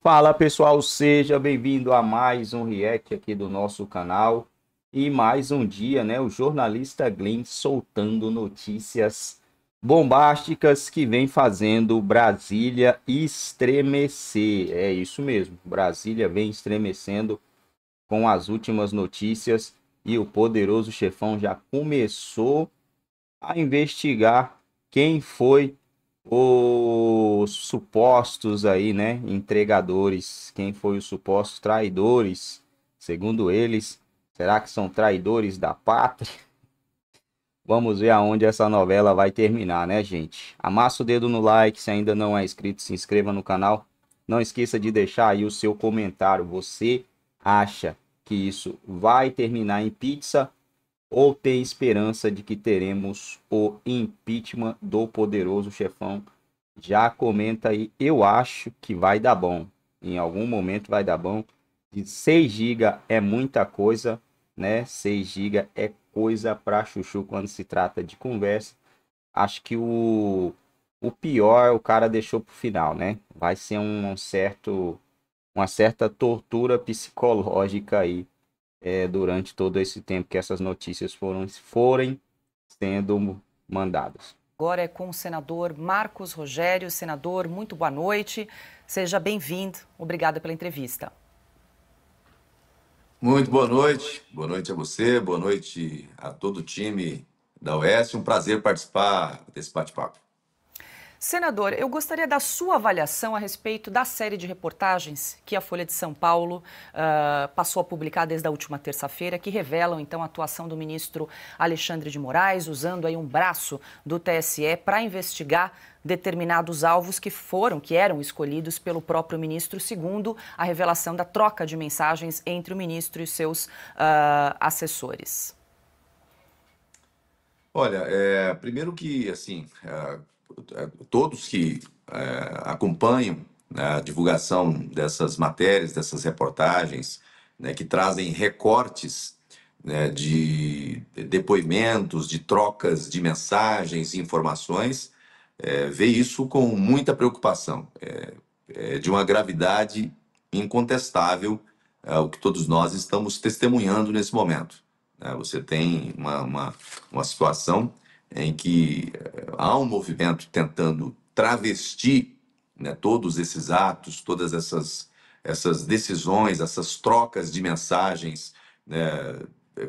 Fala pessoal, seja bem-vindo a mais um react aqui do nosso canal e mais um dia, né? O jornalista Glenn soltando notícias bombásticas que vem fazendo Brasília estremecer. É isso mesmo, Brasília vem estremecendo com as últimas notícias e o poderoso chefão já começou a investigar quem foi os supostos aí, né, entregadores, quem foi os supostos traidores, segundo eles, será que são traidores da pátria? Vamos ver aonde essa novela vai terminar, né, gente? Amassa o dedo no like, se ainda não é inscrito, se inscreva no canal. Não esqueça de deixar aí o seu comentário. Você acha que isso vai terminar em pizza ou tem esperança de que teremos o impeachment do poderoso chefão? Já comenta aí. Eu acho que vai dar bom. Em algum momento vai dar bom. De 6 GB é muita coisa, né? 6 GB é coisa para chuchu quando se trata de conversa. Acho que o, o pior o cara deixou o final, né? Vai ser um, um certo uma certa tortura psicológica aí é, durante todo esse tempo que essas notícias foram forem sendo mandadas. Agora é com o senador Marcos Rogério. Senador, muito boa noite. Seja bem-vindo. Obrigada pela entrevista. Muito boa noite. Boa noite a você, boa noite a todo o time da Oeste, Um prazer participar desse bate-papo. Senador, eu gostaria da sua avaliação a respeito da série de reportagens que a Folha de São Paulo uh, passou a publicar desde a última terça-feira, que revelam então a atuação do ministro Alexandre de Moraes, usando aí um braço do TSE para investigar determinados alvos que foram, que eram escolhidos pelo próprio ministro, segundo a revelação da troca de mensagens entre o ministro e seus uh, assessores. Olha, é, primeiro que assim. Uh é, todos que é, acompanham né, a divulgação dessas matérias, dessas reportagens, né, que trazem recortes né, de depoimentos, de trocas de mensagens, informações, é, vê isso com muita preocupação, é, é de uma gravidade incontestável é, o que todos nós estamos testemunhando nesse momento. Né, você tem uma, uma, uma situação em que eh, há um movimento tentando travestir né, todos esses atos, todas essas, essas decisões, essas trocas de mensagens né,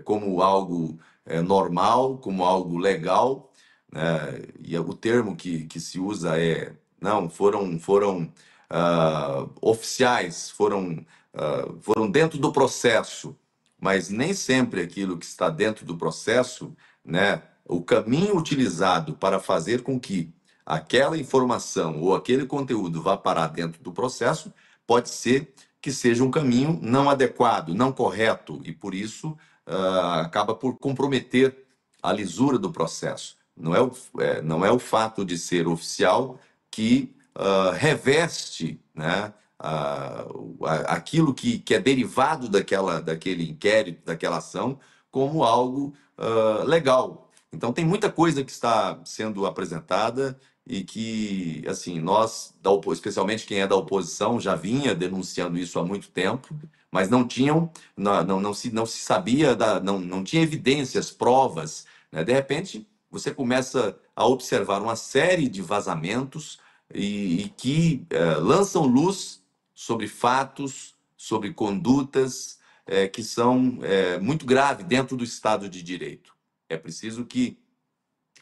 como algo é, normal, como algo legal. Né, e o termo que, que se usa é: não, foram, foram uh, oficiais, foram, uh, foram dentro do processo, mas nem sempre aquilo que está dentro do processo né, o caminho utilizado para fazer com que aquela informação ou aquele conteúdo vá parar dentro do processo pode ser que seja um caminho não adequado, não correto, e por isso uh, acaba por comprometer a lisura do processo. Não é o, é, não é o fato de ser oficial que uh, reveste né, uh, aquilo que, que é derivado daquela, daquele inquérito, daquela ação, como algo ah, legal, então tem muita coisa que está sendo apresentada e que, assim, nós, da opo... especialmente quem é da oposição, já vinha denunciando isso há muito tempo, mas não tinham, não, não, não se, não se sabia, da, não, não tinha evidências, provas. Né? De repente, você começa a observar uma série de vazamentos e, e que é, lançam luz sobre fatos, sobre condutas é, que são é, muito graves dentro do Estado de Direito. É preciso que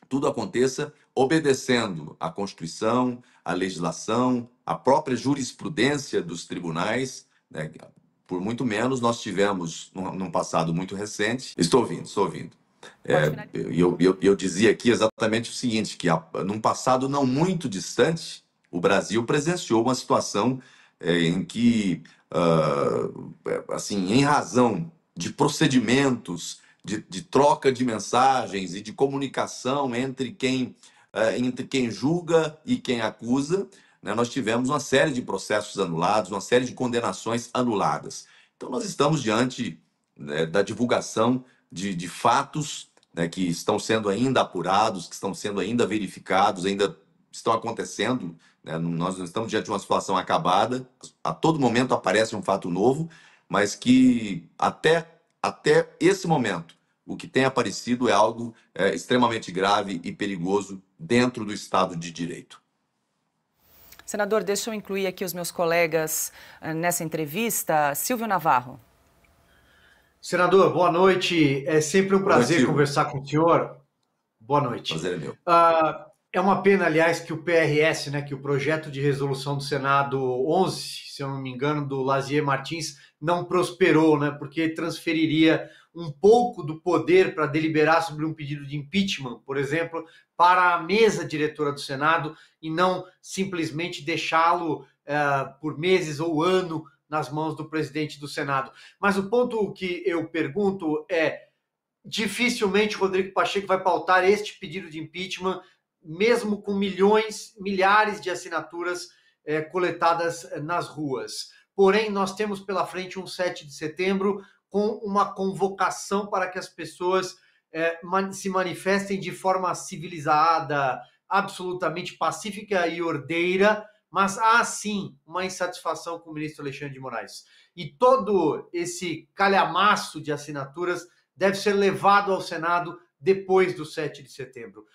tudo aconteça obedecendo à Constituição, à legislação, à própria jurisprudência dos tribunais. Né? Por muito menos nós tivemos, num passado muito recente. Estou ouvindo, estou ouvindo. É, eu, eu, eu, dizia aqui exatamente o seguinte: que a, num passado não muito distante, o Brasil presenciou uma situação é, em que, uh, assim, em razão de procedimentos de, de troca de mensagens e de comunicação entre quem, é, entre quem julga e quem acusa, né, nós tivemos uma série de processos anulados, uma série de condenações anuladas. Então, nós estamos diante né, da divulgação de, de fatos né, que estão sendo ainda apurados, que estão sendo ainda verificados, ainda estão acontecendo. Né? Nós não estamos diante de uma situação acabada. A todo momento aparece um fato novo, mas que até até esse momento, o que tem aparecido é algo é, extremamente grave e perigoso dentro do Estado de Direito. Senador, deixa eu incluir aqui os meus colegas eh, nessa entrevista. Silvio Navarro. Senador, boa noite. É sempre um prazer noite, conversar com o senhor. Boa noite. Prazer é meu. Uh, é uma pena, aliás, que o PRS, né, que o projeto de resolução do Senado 11, se eu não me engano, do Lazier Martins, não prosperou, né, porque transferiria um pouco do poder para deliberar sobre um pedido de impeachment, por exemplo, para a mesa diretora do Senado e não simplesmente deixá-lo eh, por meses ou ano nas mãos do presidente do Senado. Mas o ponto que eu pergunto é: dificilmente Rodrigo Pacheco vai pautar este pedido de impeachment mesmo com milhões, milhares de assinaturas é, coletadas eh, nas ruas. Porém, nós temos pela frente um 7 de setembro com uma convocação para que as pessoas é, se manifestem de forma civilizada, absolutamente pacífica e ordeira, mas há sim uma insatisfação com o ministro Alexandre de Moraes. E todo esse calhamaço de assinaturas deve ser levado ao Senado depois do 7 de setembro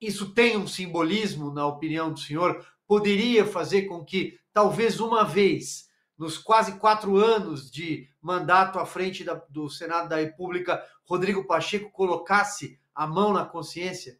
isso tem um simbolismo, na opinião do senhor? Poderia fazer com que, talvez uma vez, nos quase quatro anos de mandato à frente da, do Senado da República, Rodrigo Pacheco colocasse a mão na consciência?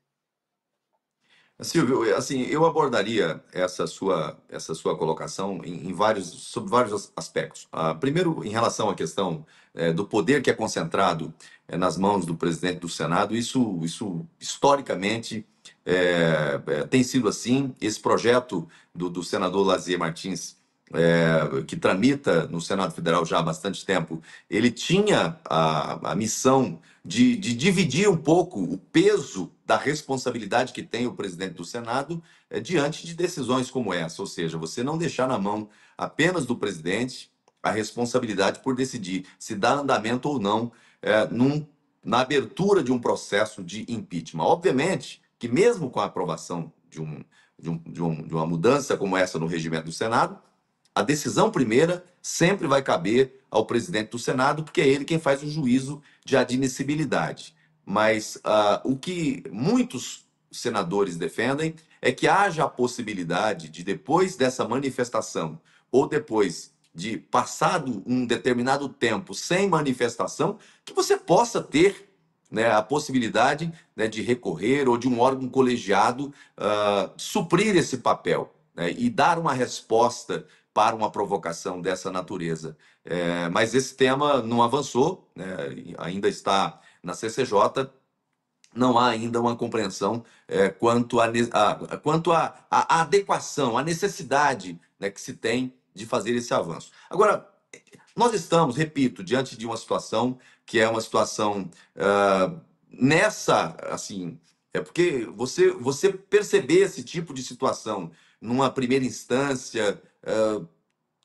Silvio, assim, eu abordaria essa sua, essa sua colocação em, em vários, sob vários aspectos. Ah, primeiro, em relação à questão é, do poder que é concentrado é, nas mãos do presidente do Senado, isso, isso historicamente é, é, tem sido assim. Esse projeto do, do senador Lazier Martins, é, que tramita no Senado Federal já há bastante tempo, ele tinha a, a missão de, de, dividir um pouco o peso da responsabilidade que tem o presidente do Senado é, diante de decisões como essa, ou seja, você não deixar na mão apenas do presidente a responsabilidade por decidir se dá andamento ou não é, num, na abertura de um processo de impeachment. Obviamente, que mesmo com a aprovação de, um, de, um, de, um, de uma mudança como essa no regimento do Senado, a decisão primeira sempre vai caber ao presidente do Senado, porque é ele quem faz o juízo de admissibilidade. Mas uh, o que muitos senadores defendem é que haja a possibilidade de, depois dessa manifestação, ou depois de passado um determinado tempo sem manifestação, que você possa ter né, a possibilidade né, de recorrer ou de um órgão colegiado uh, suprir esse papel né, e dar uma resposta para uma provocação dessa natureza. É, mas esse tema não avançou, né, ainda está na CCJ, não há ainda uma compreensão é, quanto, a, a, quanto a, a, adequação, a necessidade né, que se tem de fazer esse avanço. Agora, nós estamos, repito, diante de uma situação que é uma situação uh, nessa, assim, é porque você, você perceber esse tipo de situação numa primeira instância, uh,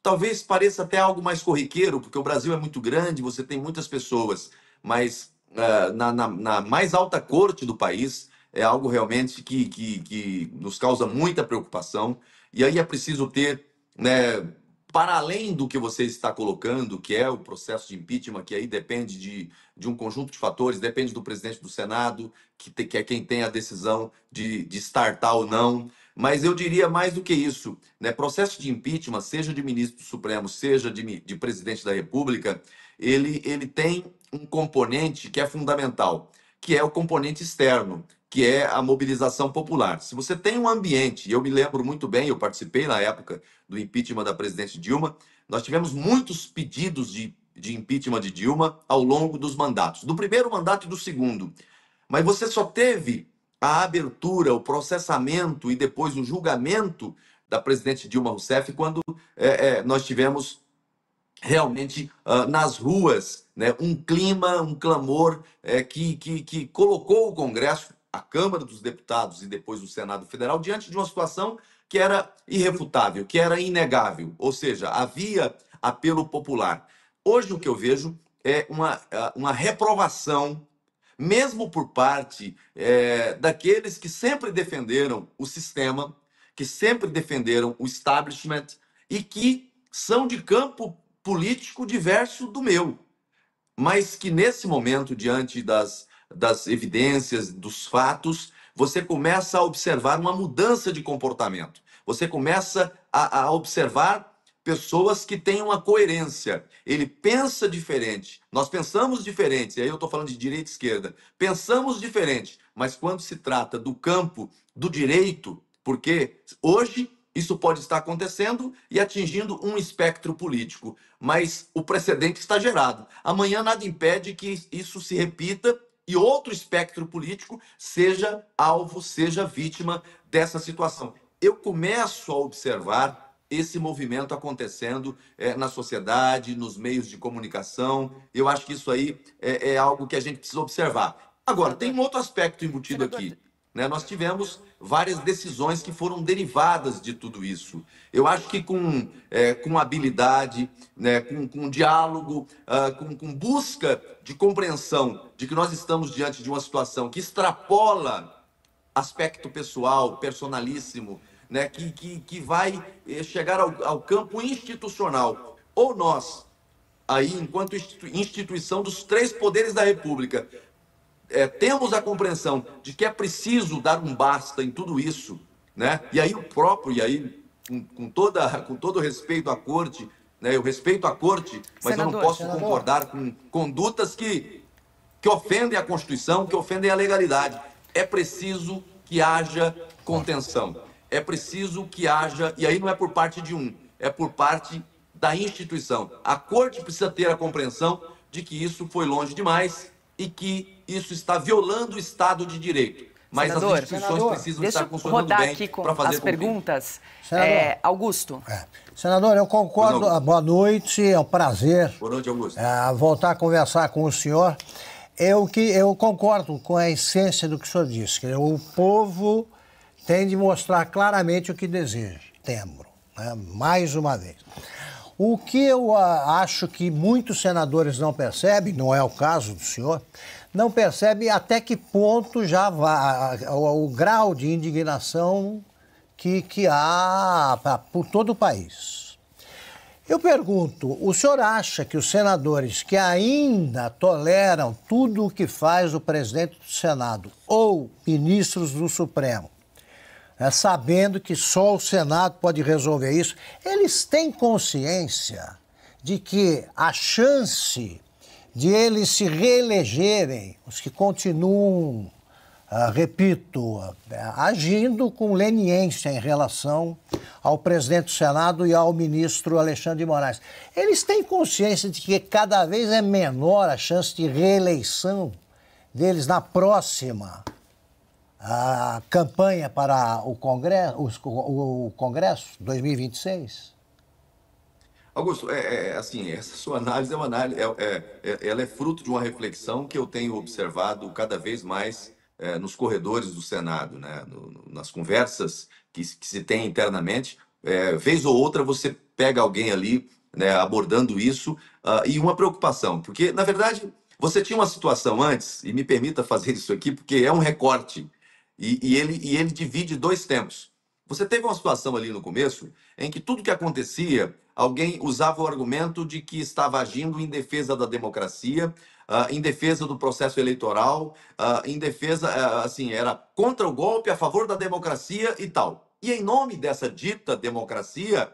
talvez pareça até algo mais corriqueiro, porque o Brasil é muito grande, você tem muitas pessoas, mas uh, na, na, na, mais alta corte do país é algo realmente que, que, que nos causa muita preocupação. E aí é preciso ter né, para além do que você está colocando, que é o processo de impeachment, que aí depende de, de um conjunto de fatores, depende do presidente do Senado, que, te, que é quem tem a decisão de, de startar ou não. Mas eu diria mais do que isso: né? processo de impeachment, seja de ministro do Supremo, seja de, de presidente da República, ele, ele tem um componente que é fundamental, que é o componente externo, que é a mobilização popular. Se você tem um ambiente, e eu me lembro muito bem, eu participei na época do impeachment da presidente Dilma, nós tivemos muitos pedidos de, de impeachment de Dilma ao longo dos mandatos, do primeiro mandato e do segundo. Mas você só teve a abertura, o processamento e depois o julgamento da presidente Dilma Rousseff quando é, é, nós tivemos realmente uh, nas ruas né, um clima, um clamor é, que, que, que colocou o Congresso a Câmara dos Deputados e depois o Senado Federal diante de uma situação que era irrefutável, que era inegável, ou seja, havia apelo popular. Hoje o que eu vejo é uma, uma reprovação, mesmo por parte é, daqueles que sempre defenderam o sistema, que sempre defenderam o establishment e que são de campo político diverso do meu, mas que nesse momento, diante das das evidências, dos fatos, você começa a observar uma mudança de comportamento. Você começa a, a observar pessoas que têm uma coerência. Ele pensa diferente. Nós pensamos diferente. aí eu estou falando de direita e esquerda. Pensamos diferente. Mas quando se trata do campo do direito, porque hoje isso pode estar acontecendo e atingindo um espectro político, mas o precedente está gerado. Amanhã nada impede que isso se repita e outro espectro político seja alvo, seja vítima dessa situação. Eu começo a observar esse movimento acontecendo é, na sociedade, nos meios de comunicação. Eu acho que isso aí é, é algo que a gente precisa observar. Agora, tem um outro aspecto embutido aqui. Né? Nós tivemos várias decisões que foram derivadas de tudo isso. Eu acho que com, é, com habilidade, né, com, com diálogo, uh, com, com busca de compreensão de que nós estamos diante de uma situação que extrapola aspecto pessoal, personalíssimo, né, que, que, que vai eh, chegar ao, ao campo institucional. Ou nós, aí, enquanto instituição dos três poderes da República, é, temos a compreensão de que é preciso dar um basta em tudo isso, né? E aí o próprio, e aí com, com toda, com todo respeito à corte, né? Eu respeito à corte, mas senador, eu não posso senador. concordar com condutas que que ofendem a Constituição, que ofendem a legalidade. É preciso que haja contenção. É preciso que haja, e aí não é por parte de um, é por parte da instituição. A corte precisa ter a compreensão de que isso foi longe demais e que isso está violando o Estado de Direito. Mas senador, as instituições senador, precisam estar funcionando bem aqui com para fazer as cumprir. perguntas. Senador, é, Augusto. É. Senador, eu concordo. Boa ah, noite. Boa noite, é um prazer. Boa noite, Augusto. É, voltar a conversar com o senhor. Eu, que, eu concordo com a essência do que o senhor disse, que o povo tem de mostrar claramente o que deseja. Temo, né? mais uma vez. O que eu ah, acho que muitos senadores não percebem, não é o caso do senhor, não percebe até que ponto já vai, o, o grau de indignação que, que há pra, por todo o país. Eu pergunto, o senhor acha que os senadores que ainda toleram tudo o que faz o presidente do Senado ou ministros do Supremo é, sabendo que só o Senado pode resolver isso, eles têm consciência de que a chance de eles se reelegerem, os que continuam, ah, repito, é, agindo com leniência em relação ao presidente do Senado e ao ministro Alexandre de Moraes, eles têm consciência de que cada vez é menor a chance de reeleição deles na próxima a campanha para o Congresso, o, Congresso 2026? Augusto, é, é, assim, essa sua análise é uma análise, é, é, é, ela é fruto de uma reflexão que eu tenho observado cada vez mais é, nos corredores do Senado, né? No, nas conversas que, que, se tem internamente, é, vez ou outra você pega alguém ali né, abordando isso uh, e uma preocupação, porque na verdade você tinha uma situação antes e me permita fazer isso aqui porque é um recorte e, e, ele, e ele divide dois tempos. Você teve uma situação ali no começo em que tudo que acontecia, alguém usava o argumento de que estava agindo em defesa da democracia, uh, em defesa do processo eleitoral, uh, em defesa, uh, assim, era contra o golpe, a favor da democracia e tal. E em nome dessa dita democracia,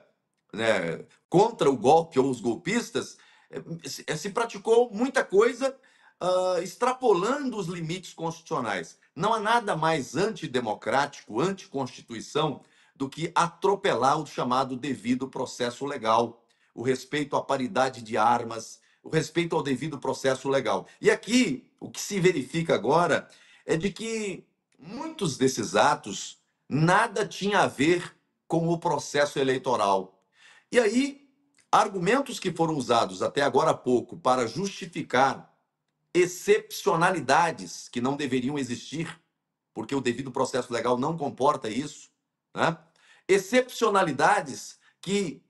né, contra o golpe ou os golpistas, eh, se, eh, se praticou muita coisa uh, extrapolando os limites constitucionais. Não há nada mais antidemocrático, anticonstituição, do que atropelar o chamado devido processo legal, o respeito à paridade de armas, o respeito ao devido processo legal. E aqui, o que se verifica agora é de que muitos desses atos nada tinha a ver com o processo eleitoral. E aí, argumentos que foram usados até agora há pouco para justificar excepcionalidades que não deveriam existir, porque o devido processo legal não comporta isso, né? excepcionalidades que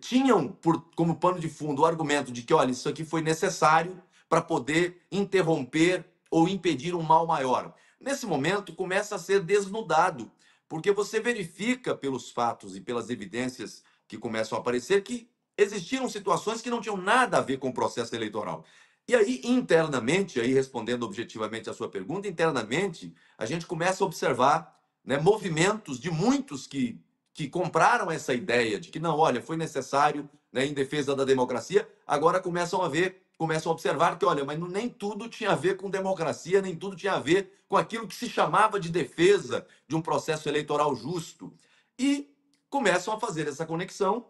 tinham por, como pano de fundo o argumento de que, olha, isso aqui foi necessário para poder interromper ou impedir um mal maior. Nesse momento, começa a ser desnudado, porque você verifica pelos fatos e pelas evidências que começam a aparecer que existiram situações que não tinham nada a ver com o processo eleitoral. E aí, internamente, aí respondendo objetivamente a sua pergunta, internamente, a gente começa a observar né, movimentos de muitos que, que compraram essa ideia de que, não, olha, foi necessário né, em defesa da democracia, agora começam a ver, começam a observar que, olha, mas nem tudo tinha a ver com democracia, nem tudo tinha a ver com aquilo que se chamava de defesa de um processo eleitoral justo. E começam a fazer essa conexão,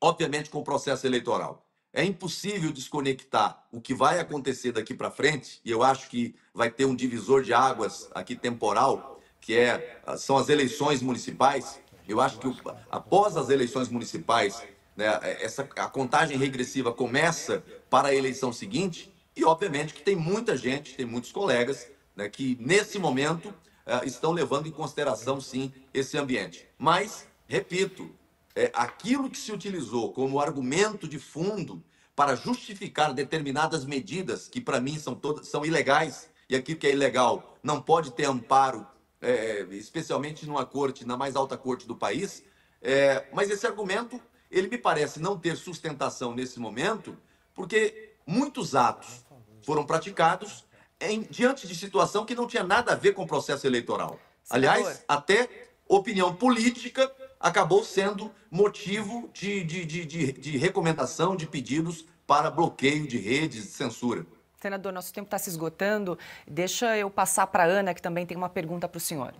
obviamente, com o processo eleitoral. É impossível desconectar o que vai acontecer daqui para frente, e eu acho que vai ter um divisor de águas aqui temporal, que é, ah, são as eleições municipais. Eu acho que o, após as eleições municipais, né, é, essa, a contagem regressiva começa para a eleição seguinte, e obviamente que tem muita gente, tem muitos colegas né, que nesse momento ah, estão levando em consideração sim esse ambiente. Mas, repito, é, aquilo que se utilizou como argumento de fundo para justificar determinadas medidas que para mim são todas são ilegais e aquilo que é ilegal não pode ter amparo, é, especialmente numa corte na mais alta corte do país. É, mas esse argumento ele me parece não ter sustentação nesse momento, porque muitos atos foram praticados em, diante de situação que não tinha nada a ver com o processo eleitoral. Aliás, até opinião política acabou sendo motivo de, de, de, de, de recomendação de pedidos para bloqueio de redes, de censura. Senador, nosso tempo está se esgotando. Deixa eu passar para a Ana, que também tem uma pergunta para o senhor.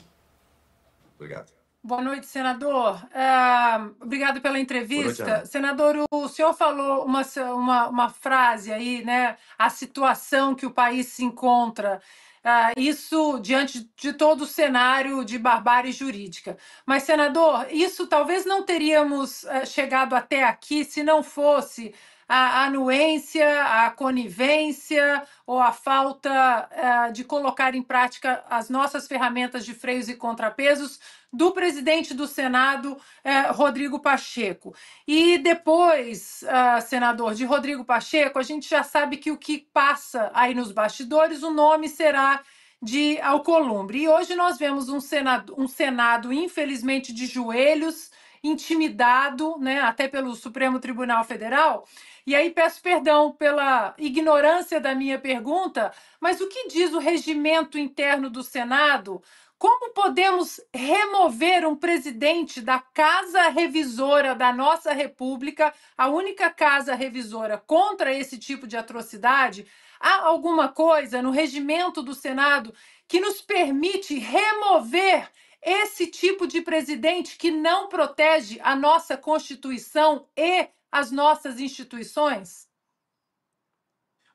Obrigado. Boa noite, senador. É, obrigado pela entrevista. Noite, senador, o senhor falou uma, uma, uma frase aí, né? A situação que o país se encontra. Uh, isso diante de todo o cenário de barbárie jurídica. Mas, senador, isso talvez não teríamos uh, chegado até aqui se não fosse a anuência, a conivência ou a falta uh, de colocar em prática as nossas ferramentas de freios e contrapesos do presidente do Senado, eh, Rodrigo Pacheco. E depois, ah, senador, de Rodrigo Pacheco, a gente já sabe que o que passa aí nos bastidores, o nome será de Alcolumbre. E hoje nós vemos um Senado, um Senado infelizmente, de joelhos, intimidado, né, até pelo Supremo Tribunal Federal. E aí peço perdão pela ignorância da minha pergunta, mas o que diz o regimento interno do Senado como podemos remover um presidente da Casa Revisora da nossa República, a única Casa Revisora contra esse tipo de atrocidade? Há alguma coisa no regimento do Senado que nos permite remover esse tipo de presidente que não protege a nossa Constituição e as nossas instituições?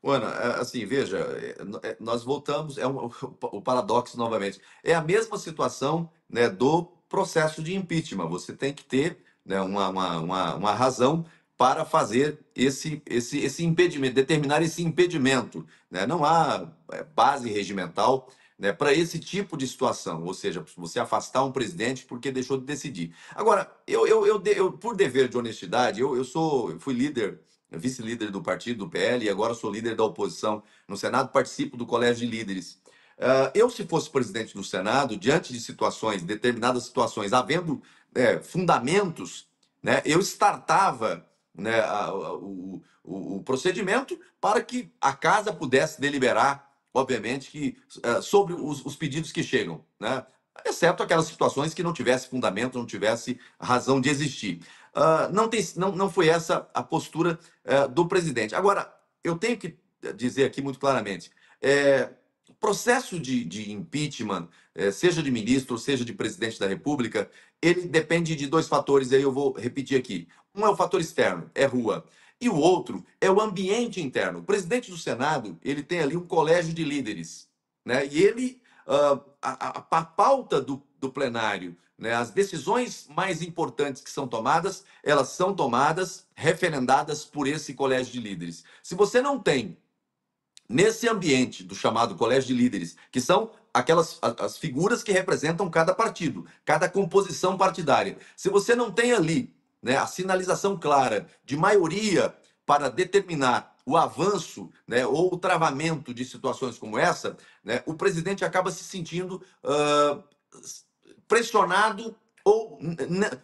Ana, é, assim, veja, é, é, nós voltamos, é um, o paradoxo novamente. É a mesma situação né, do processo de impeachment. Você tem que ter né, uma, uma, uma, razão para fazer esse, esse, esse impedimento, determinar esse impedimento. Né? Não há base regimental né, para esse tipo de situação, ou seja, você afastar um presidente porque deixou de decidir. Agora, eu, eu, eu, eu por dever de honestidade, eu, eu sou, fui líder vice-líder do partido, do PL, e agora sou líder da oposição no Senado, participo do colégio de líderes. Uh, eu, se fosse presidente do Senado, diante de situações, determinadas situações, havendo é, fundamentos, né, eu startava né, a, a, o, o, o, procedimento para que a casa pudesse deliberar, obviamente, que, uh, sobre os, os, pedidos que chegam, né, exceto aquelas situações que não tivesse fundamento, não tivesse razão de existir. Ah, não, tem, não, não foi essa a postura uh, do presidente. Agora, eu tenho que eh, dizer aqui muito claramente: é, processo de, de impeachment, é, seja de ministro, seja de presidente da República, ele depende de dois fatores, aí eu vou repetir aqui. Um é o fator externo, é rua. E o outro é o ambiente interno. O presidente do Senado, ele tem ali um colégio de líderes. Né? E ele, uh, a, a, a pauta do do plenário. Né? As decisões mais importantes que são tomadas, elas são tomadas, referendadas por esse colégio de líderes. Se você não tem, nesse ambiente do chamado colégio de líderes, que são aquelas as figuras que representam cada partido, cada composição partidária, se você não tem ali né, a sinalização clara de maioria para determinar o avanço né, ou o travamento de situações como essa, né, o presidente acaba se sentindo. Uh, pressionado ou,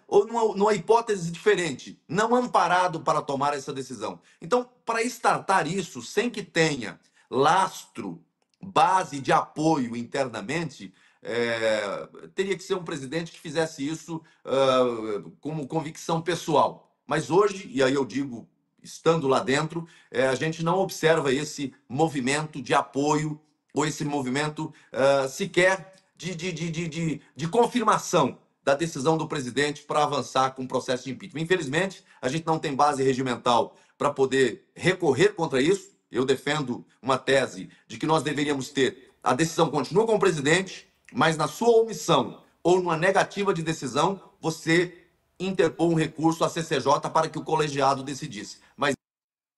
ou numa, numa, hipótese diferente, não amparado para tomar essa decisão. Então, para estartar isso sem que tenha lastro, base de apoio internamente, é, teria que ser um presidente que fizesse isso uh, como convicção pessoal. Mas hoje, e aí eu digo, estando lá dentro, é, a gente não observa esse movimento de apoio ou esse movimento uh, sequer de, de, de, de, de confirmação da decisão do presidente para avançar com o processo de impeachment. Infelizmente, a gente não tem base regimental para poder recorrer contra isso. Eu defendo uma tese de que nós deveríamos ter a decisão continua com o presidente, mas na sua omissão ou numa negativa de decisão, você interpôs um recurso à CCJ para que o colegiado decidisse. Mas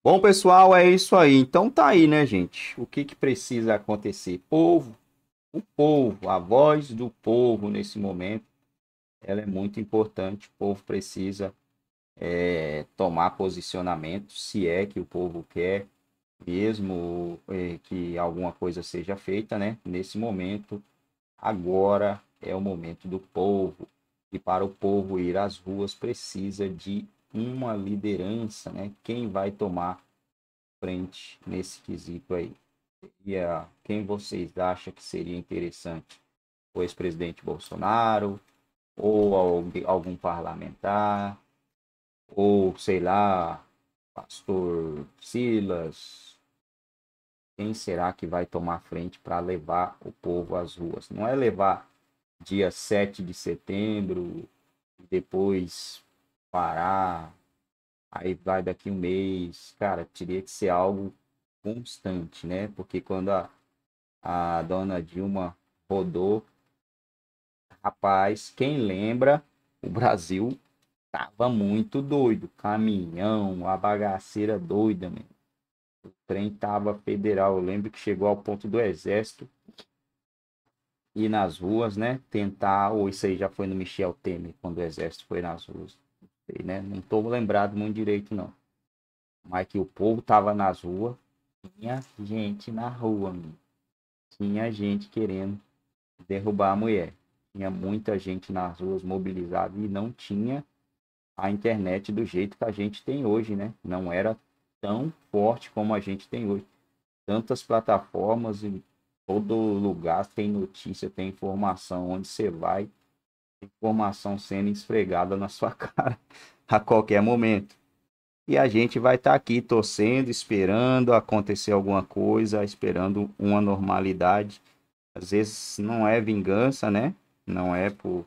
Bom, pessoal, é isso aí. Então tá aí, né, gente? O que que precisa acontecer? Povo, o povo, a voz do povo nesse momento, ela é muito importante. O povo precisa é, tomar posicionamento, se é que o povo quer mesmo é, que alguma coisa seja feita, né? Nesse momento, agora é o momento do povo. E para o povo ir às ruas precisa de uma liderança, né? Quem vai tomar frente nesse quesito aí? seria, eh, quem vocês acham que seria interessante? O ex-presidente Bolsonaro, ou alguém, algum parlamentar, ou sei lá, pastor Silas. Quem será que vai tomar frente para levar o povo às ruas? Não é levar dia 7 de setembro e depois parar, aí vai daqui um mês. Cara, teria que ser algo constante, né? Porque quando a, a dona Dilma rodou, rapaz, quem lembra, o Brasil tava muito doido. Caminhão, a bagaceira doida, O trem tava federal. Eu lembro que chegou ao ponto do exército ir nas ruas, né? Tentar, ou isso aí já foi no Michel Temer, quando o exército foi nas ruas. Não sei, né? Não tô lembrado muito direito, não. Mas que o povo tava nas ruas tinha gente na rua, Tinha gente querendo derrubar a mulher. Tinha muita gente nas ruas mobilizada e não tinha a internet do jeito que a gente tem hoje, né? Não era tão forte como a gente tem hoje. Tantas plataformas e todo lugar tem notícia, tem informação onde você vai, informação sendo esfregada na sua cara a qualquer momento. E a gente vai estar tá aqui torcendo, esperando acontecer alguma coisa, esperando uma normalidade. Às vezes não é vingança, né? Não é por,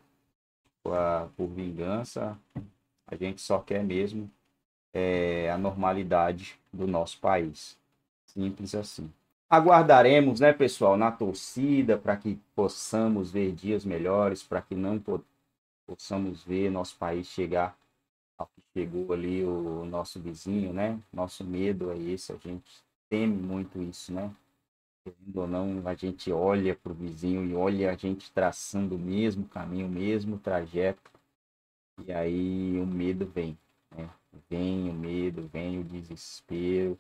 por, por vingança. A gente só quer mesmo é, a normalidade do nosso país. Simples assim. Aguardaremos, né, pessoal, na torcida para que possamos ver dias melhores, para que não possamos ver nosso país chegar que chegou ali o nosso vizinho, né? Nosso medo é esse, a gente teme muito isso, né? Querendo ou não, a gente olha para o vizinho e olha a gente traçando o mesmo caminho, o mesmo trajeto, e aí o medo vem, né? Vem o medo, vem o desespero,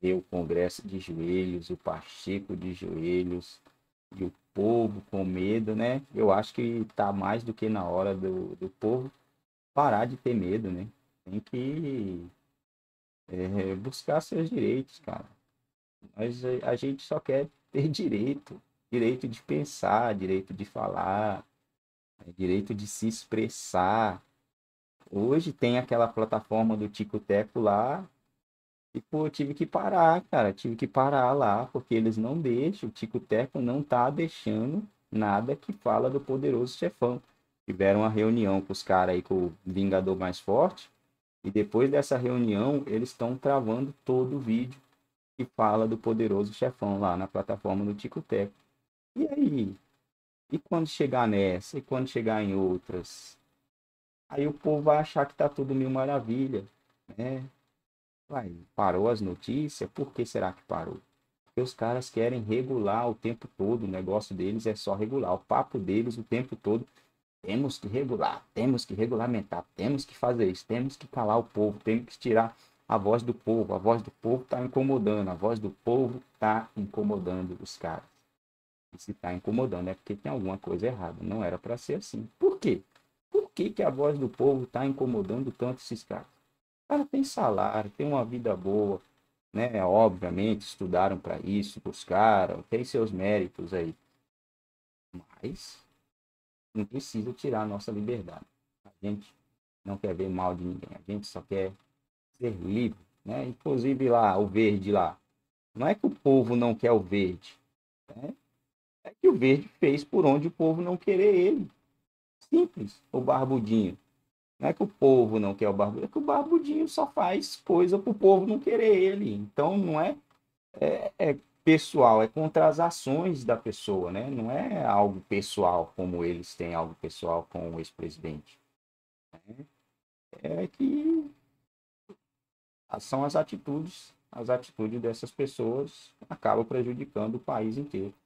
ver o Congresso de joelhos, o Pacheco de joelhos, e o povo com medo, né? Eu acho que está mais do que na hora do, do povo parar de ter medo, né? Tem que é, buscar seus direitos, cara. Mas a gente só quer ter direito, direito de pensar, direito de falar, né, direito de se expressar. Hoje tem aquela plataforma do Tico Teco lá, e, pô, eu tive que parar, cara. Tive que parar lá, porque eles não deixam. O Tico Teco não tá deixando nada que fala do poderoso chefão tiveram uma reunião com os caras aí, com o Vingador mais forte. E depois dessa reunião, eles estão travando todo o vídeo que fala do poderoso chefão lá na plataforma do Tico Teco. E aí? E quando chegar nessa? E quando chegar em outras? Aí o povo vai achar que tá tudo mil maravilha, né? Vai, parou as notícias? Por que será que parou? Porque os caras querem regular o tempo todo, o negócio deles é só regular. O papo deles o tempo todo temos que regular, temos que regulamentar, temos que fazer isso, temos que calar o povo, temos que tirar a voz do povo. A voz do povo está incomodando, a voz do povo está incomodando os caras. E se está incomodando é porque tem alguma coisa errada, não era para ser assim. Por quê? Por que, que a voz do povo está incomodando tanto esses caras? O cara tem salário, tem uma vida boa, né? Obviamente estudaram para isso, buscaram, tem seus méritos aí. Mas não precisa tirar a nossa liberdade. A gente não quer ver mal de ninguém, a gente só quer ser livre. Né? Inclusive lá, o verde lá. Não é que o povo não quer o verde. Né? É que o verde fez por onde o povo não querer ele. Simples, o barbudinho. Não é que o povo não quer o barbudinho, é que o barbudinho só faz coisa para o povo não querer ele. Então não é, é, é pessoal, é contra as ações da pessoa, né? Não é algo pessoal como eles têm algo pessoal com o ex-presidente. É, é que são as atitudes, as atitudes dessas pessoas acabam prejudicando o país inteiro.